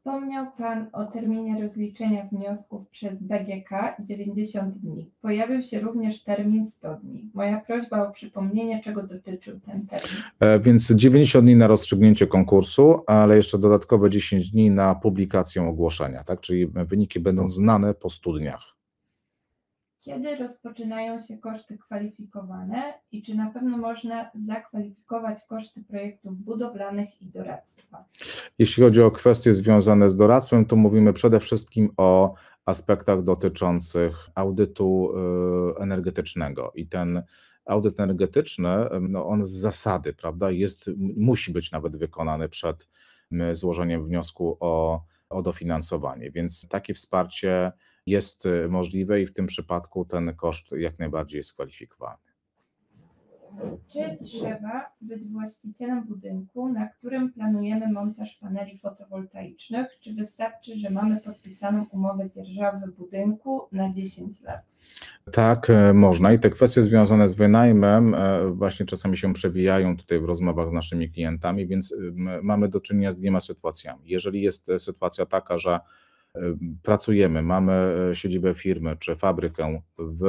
Wspomniał Pan o terminie rozliczenia wniosków przez BGK 90 dni. Pojawił się również termin 100 dni. Moja prośba o przypomnienie, czego dotyczył ten termin. E, więc 90 dni na rozstrzygnięcie konkursu, ale jeszcze dodatkowe 10 dni na publikację ogłoszenia, tak? Czyli wyniki będą znane po 100 dniach. Kiedy rozpoczynają się koszty kwalifikowane i czy na pewno można zakwalifikować koszty projektów budowlanych i doradztwa? Jeśli chodzi o kwestie związane z doradztwem, to mówimy przede wszystkim o aspektach dotyczących audytu y, energetycznego i ten audyt energetyczny, y, no on z zasady, prawda, jest, musi być nawet wykonany przed złożeniem wniosku o, o dofinansowanie, więc takie wsparcie jest e, możliwe i w tym przypadku ten koszt jak najbardziej jest kwalifikowany. Czy trzeba być właścicielem budynku, na którym planujemy montaż paneli fotowoltaicznych, czy wystarczy, że mamy podpisaną umowę dzierżawy budynku na 10 lat? Tak, e, można i te kwestie związane z wynajmem e, właśnie czasami się przewijają tutaj w rozmowach z naszymi klientami, więc mamy do czynienia z dwiema sytuacjami. Jeżeli jest sytuacja taka, że pracujemy, mamy e, siedzibę firmy czy fabrykę w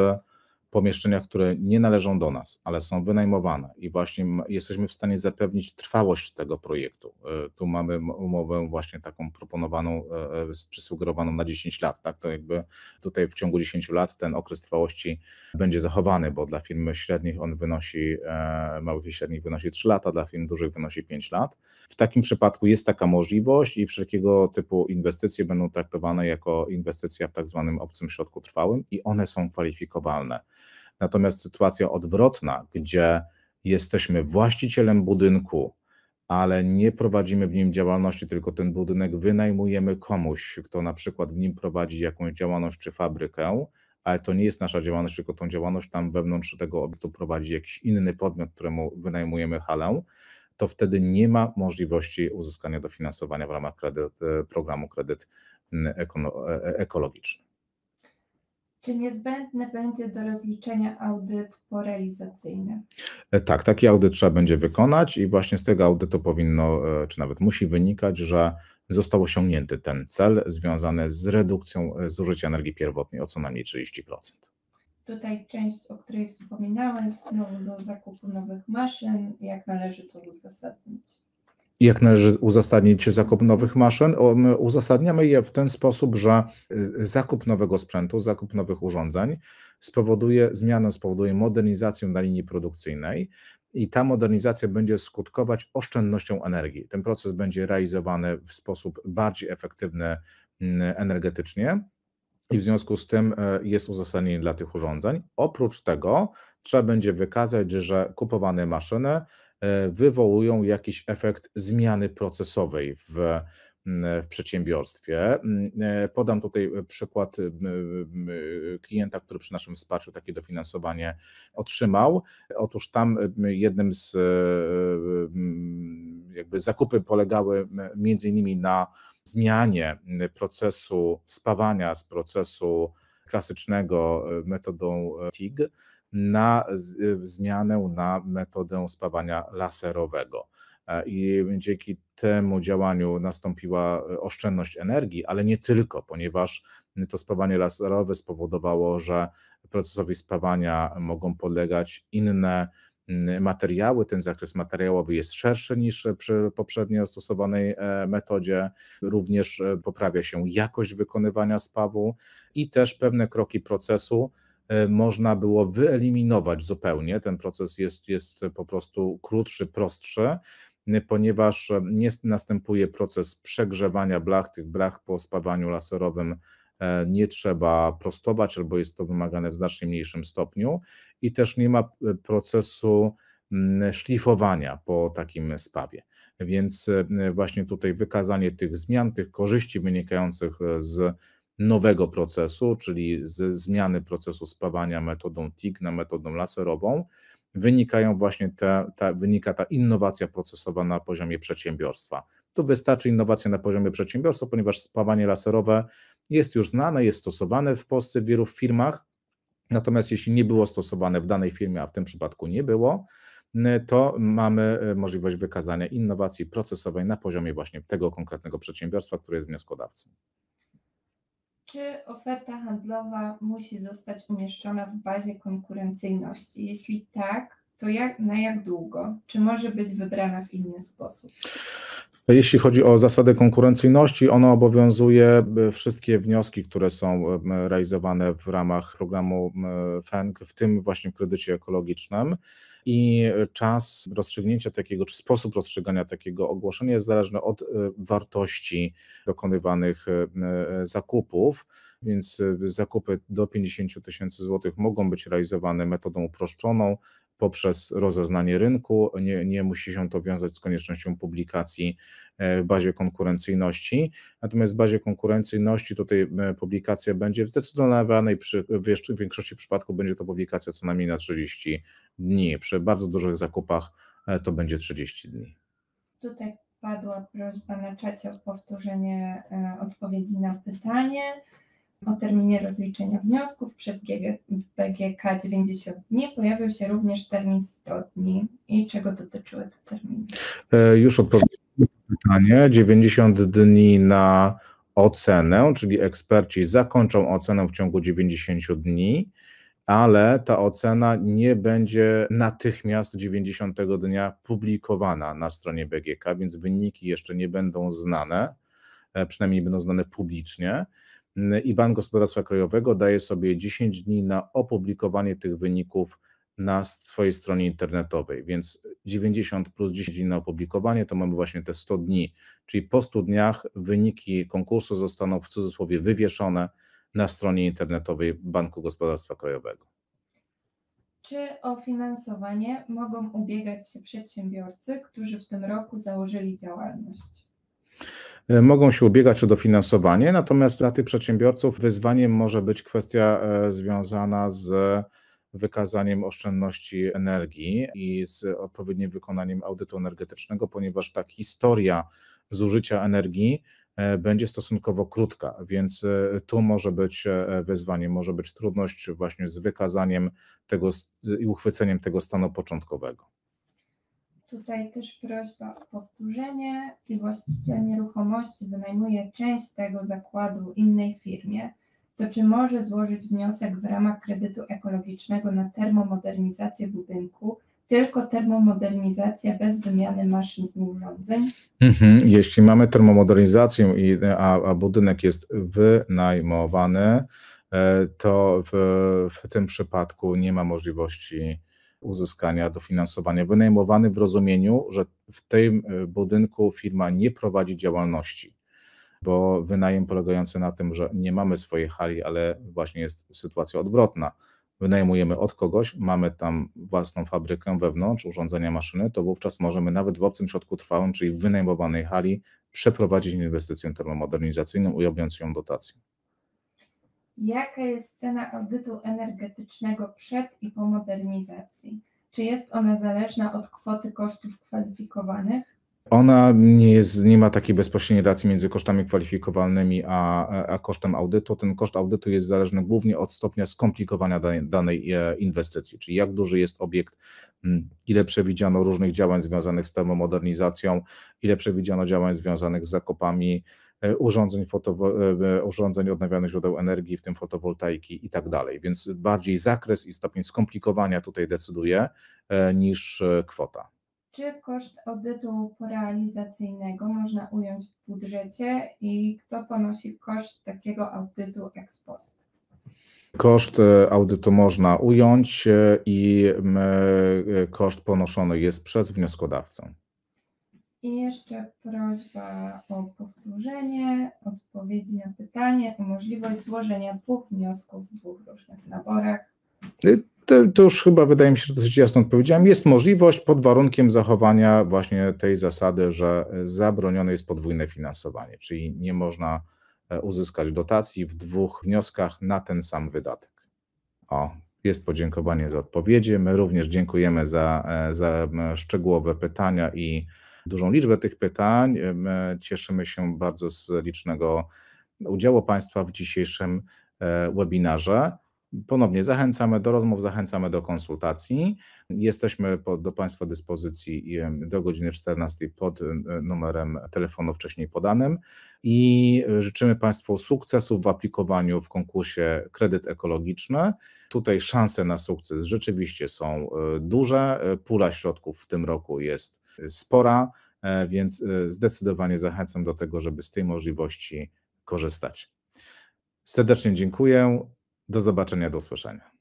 pomieszczeniach, które nie należą do nas, ale są wynajmowane i właśnie jesteśmy w stanie zapewnić trwałość tego projektu. E, tu mamy umowę właśnie taką proponowaną czy e, e, sugerowaną na 10 lat, tak? To jakby tutaj w ciągu 10 lat ten okres trwałości będzie zachowany, bo dla firm średnich on wynosi, małych i średnich wynosi 3 lata, dla firm dużych wynosi 5 lat. W takim przypadku jest taka możliwość i wszelkiego typu inwestycje będą traktowane jako inwestycja w tak zwanym obcym środku trwałym i one są kwalifikowalne. Natomiast sytuacja odwrotna, gdzie jesteśmy właścicielem budynku, ale nie prowadzimy w nim działalności, tylko ten budynek wynajmujemy komuś, kto na przykład w nim prowadzi jakąś działalność czy fabrykę, ale to nie jest nasza działalność, tylko tą działalność tam wewnątrz tego obiektu prowadzi jakiś inny podmiot, któremu wynajmujemy halę, to wtedy nie ma możliwości uzyskania dofinansowania w ramach kredyt, e, programu kredyt e, e, ekologiczny. Czy niezbędny będzie do rozliczenia audyt porealizacyjny? E, tak, taki audyt trzeba będzie wykonać i właśnie z tego audytu powinno, e, czy nawet musi wynikać, że został osiągnięty ten cel związany z redukcją e, zużycia energii pierwotnej o co najmniej 30%. Tutaj część, o której wspominałeś, znowu do zakupu nowych maszyn, jak należy to uzasadnić? jak należy uzasadnić zakup nowych maszyn? Uzasadniamy je w ten sposób, że y, zakup nowego sprzętu, zakup nowych urządzeń spowoduje zmianę, spowoduje modernizację na linii produkcyjnej i ta modernizacja będzie skutkować oszczędnością energii. Ten proces będzie realizowany w sposób bardziej efektywny mm, energetycznie i w związku z tym e, jest uzasadnienie dla tych urządzeń. Oprócz tego trzeba będzie wykazać, że kupowane maszyny E, wywołują jakiś efekt zmiany procesowej w, w przedsiębiorstwie. E, podam tutaj e, przykład klienta, który przy naszym wsparciu takie dofinansowanie otrzymał. Otóż tam jednym z jakby zakupy polegały między innymi na zmianie procesu spawania z procesu klasycznego metodą TIG na zmianę na metodę spawania laserowego. E, I dzięki temu działaniu nastąpiła e, oszczędność energii, ale nie tylko, ponieważ to spawanie laserowe spowodowało, że procesowi spawania mogą podlegać inne materiały. Ten zakres materiałowy jest szerszy niż przy poprzednio stosowanej e, metodzie. Również poprawia się jakość wykonywania spawu i też pewne kroki procesu E, można było wyeliminować zupełnie. Ten proces jest, jest po prostu krótszy, prostszy, ponieważ e, nie następuje proces przegrzewania blach. Tych blach po spawaniu laserowym e, nie trzeba prostować, albo jest to wymagane w znacznie mniejszym stopniu i też nie ma procesu szlifowania po takim spawie. Więc właśnie tutaj wykazanie tych zmian, tych korzyści wynikających z nowego procesu, czyli ze zmiany procesu spawania metodą TIG na metodą laserową, wynikają właśnie te, ta, wynika ta innowacja procesowa na poziomie przedsiębiorstwa. Tu wystarczy innowacja na poziomie przedsiębiorstwa, ponieważ spawanie laserowe jest już znane, jest stosowane w Polsce w wielu firmach, natomiast jeśli nie było stosowane w danej firmie, a w tym przypadku nie było, to mamy e, możliwość wykazania innowacji procesowej na poziomie właśnie tego konkretnego przedsiębiorstwa, które jest wnioskodawcą czy oferta handlowa musi zostać umieszczona w bazie konkurencyjności? Jeśli tak, to jak, na jak długo? Czy może być wybrana w inny sposób? Jeśli chodzi o zasadę konkurencyjności, ona obowiązuje wszystkie wnioski, które są realizowane w ramach programu FENG, w tym właśnie w kredycie ekologicznym i czas rozstrzygnięcia takiego, czy sposób rozstrzygania takiego ogłoszenia jest zależny od e, wartości dokonywanych e, e, zakupów więc zakupy do 50 tysięcy złotych mogą być realizowane metodą uproszczoną, poprzez rozeznanie rynku. Nie, nie musi się to wiązać z koniecznością publikacji e, w bazie konkurencyjności. Natomiast w bazie konkurencyjności tutaj e, publikacja będzie w zdecydowanej przy, w większości przypadków będzie to publikacja co najmniej na 30 dni. Przy bardzo dużych zakupach e, to będzie 30 dni. Tutaj padła prośba na czacie o powtórzenie odpowiedzi na pytanie o terminie rozliczenia wniosków przez BGK 90 dni pojawił się również termin 100 dni. I czego dotyczyły te terminy? E, już odpowiedziałem na pytanie. 90 dni na ocenę, czyli eksperci zakończą ocenę w ciągu 90 dni, ale ta ocena nie będzie natychmiast 90 dnia publikowana na stronie BGK, więc wyniki jeszcze nie będą znane, e, przynajmniej nie będą znane publicznie i Bank Gospodarstwa Krajowego daje sobie 10 dni na opublikowanie tych wyników na swojej stronie internetowej, więc 90 plus 10 dni na opublikowanie to mamy właśnie te 100 dni, czyli po 100 dniach wyniki konkursu zostaną w cudzysłowie wywieszone na stronie internetowej Banku Gospodarstwa Krajowego. Czy o finansowanie mogą ubiegać się przedsiębiorcy, którzy w tym roku założyli działalność? E, mogą się ubiegać o dofinansowanie, natomiast dla tych przedsiębiorców wyzwaniem może być kwestia e, związana z wykazaniem oszczędności energii i z odpowiednim wykonaniem audytu energetycznego, ponieważ ta historia zużycia energii e, będzie stosunkowo krótka, więc tu może być wyzwanie, może być trudność właśnie z wykazaniem tego i uchwyceniem tego stanu początkowego. Tutaj też prośba o powtórzenie. Jeśli właściciel nieruchomości wynajmuje część tego zakładu innej firmie, to czy może złożyć wniosek w ramach kredytu ekologicznego na termomodernizację budynku, tylko termomodernizacja bez wymiany maszyn i urządzeń? Mhm. Jeśli mamy termomodernizację, i, a, a budynek jest wynajmowany, e, to w, w tym przypadku nie ma możliwości uzyskania dofinansowania, wynajmowany w rozumieniu, że w tym y, budynku firma nie prowadzi działalności, bo wynajem polegający na tym, że nie mamy swojej hali, ale właśnie jest sytuacja odwrotna. Wynajmujemy od kogoś, mamy tam własną fabrykę wewnątrz, urządzenia, maszyny, to wówczas możemy nawet w obcym środku trwałym, czyli w wynajmowanej hali, przeprowadzić inwestycję termomodernizacyjną, ujawniając ją dotacją. Jaka jest cena audytu energetycznego przed i po modernizacji? Czy jest ona zależna od kwoty kosztów kwalifikowanych? Ona nie, jest, nie ma takiej bezpośredniej relacji między kosztami kwalifikowalnymi a, a kosztem audytu. Ten koszt audytu jest zależny głównie od stopnia skomplikowania danej, danej inwestycji, czyli jak duży jest obiekt, mm, ile przewidziano różnych działań związanych z termomodernizacją, ile przewidziano działań związanych z zakopami, E, urządzeń, fotowo, e, e, urządzeń odnawialnych źródeł energii, w tym fotowoltaiki i tak dalej. Więc bardziej zakres i stopień skomplikowania tutaj decyduje niż kwota. Czy koszt audytu realizacyjnego można ująć w budżecie i kto ponosi koszt takiego audytu ex post? Koszt audytu można ująć i koszt ponoszony jest przez wnioskodawcę. I jeszcze prośba o powtórzenie odpowiedzi na pytanie o możliwość złożenia dwóch wniosków w dwóch różnych naborach. Y, to, to, już chyba wydaje mi się, że dosyć jasno odpowiedziałem. Jest możliwość pod warunkiem zachowania właśnie tej zasady, że zabronione jest podwójne finansowanie, czyli nie można e, uzyskać dotacji w dwóch wnioskach na ten sam wydatek. O, jest podziękowanie za odpowiedzi. My również dziękujemy za, e, za szczegółowe pytania i dużą liczbę tych pytań. My cieszymy się bardzo z licznego udziału Państwa w dzisiejszym e, webinarze. Ponownie zachęcamy do rozmów, zachęcamy do konsultacji. Jesteśmy po, do Państwa dyspozycji do godziny 14 pod numerem telefonu wcześniej podanym i życzymy Państwu sukcesów w aplikowaniu w konkursie Kredyt Ekologiczny. Tutaj szanse na sukces rzeczywiście są e, duże. E, pula środków w tym roku jest spora, e, więc e, zdecydowanie zachęcam do tego, żeby z tej możliwości korzystać. Serdecznie dziękuję. Do zobaczenia, do usłyszenia.